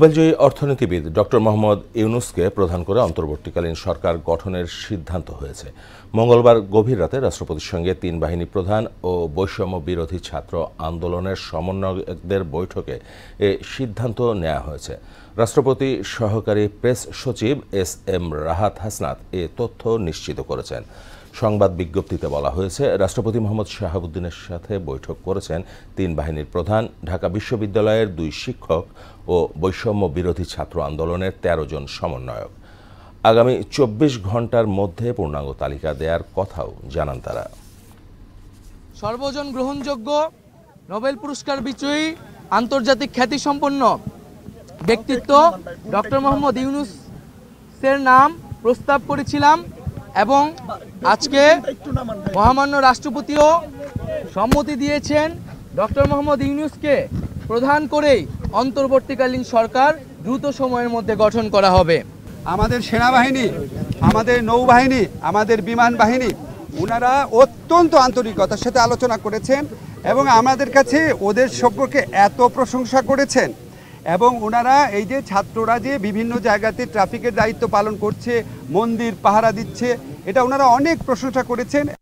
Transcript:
নোবেলজয়ী অর্থনীতিবিদ ডক্টর মোহাম্মদ ইউনুসকে প্রধান করে অন্তর্বর্তীকালীন সরকার গঠনের সিদ্ধান্ত হয়েছে মঙ্গলবার গভীর রাতে রাষ্ট্রপতির সঙ্গে তিন বাহিনী প্রধান ও বৈষম্য বিরোধী ছাত্র আন্দোলনের সমন্বয়কদের বৈঠকে এ সিদ্ধান্ত নেওয়া হয়েছে রাষ্ট্রপতি সহকারী প্রেস সচিব এস এম রাহাত হাসনাত এ তথ্য নিশ্চিত করেছেন সংবাদ বিজ্ঞপ্তিতে বলা হয়েছে রাষ্ট্রপতি মোহাম্মদ শাহাবুদ্দিনের সাথে বৈঠক করেছেন তিন বাহিনীর প্রধান ঢাকা বিশ্ববিদ্যালয়ের দুই শিক্ষক ও বৈষম্য বিরোধী ছাত্র আন্দোলনের ১৩ জন সমন্বয়ক আগামী চব্বিশ ঘন্টার মধ্যে পূর্ণাঙ্গ তালিকা দেওয়ার কথাও জানান তারা সর্বজন গ্রহণযোগ্য নোবেল পুরস্কার বিজয়ী আন্তর্জাতিক খ্যাতিসম্পন্ন ব্যক্তিত্ব ডক্টর মোহাম্মদ ইউনুসের নাম প্রস্তাব করেছিলাম এবং আজকে মহামান্য রাষ্ট্রপতিও সম্মতি দিয়েছেন ডক্টর মোহাম্মদ ইউনুসকে প্রধান করেই অন্তর্বর্তীকালীন সরকার দ্রুত সময়ের মধ্যে গঠন করা হবে আমাদের সেনাবাহিনী আমাদের নৌবাহিনী আমাদের বিমান বাহিনী ওনারা অত্যন্ত আন্তরিকতার সাথে আলোচনা করেছেন এবং আমাদের কাছে ওদের সম্পর্কে এত প্রশংসা করেছেন এবং ওনারা এই যে ছাত্ররা যে বিভিন্ন জায়গাতে ট্রাফিকের দায়িত্ব পালন করছে মন্দির পাহারা দিচ্ছে এটা ওনারা অনেক প্রশংসা করেছেন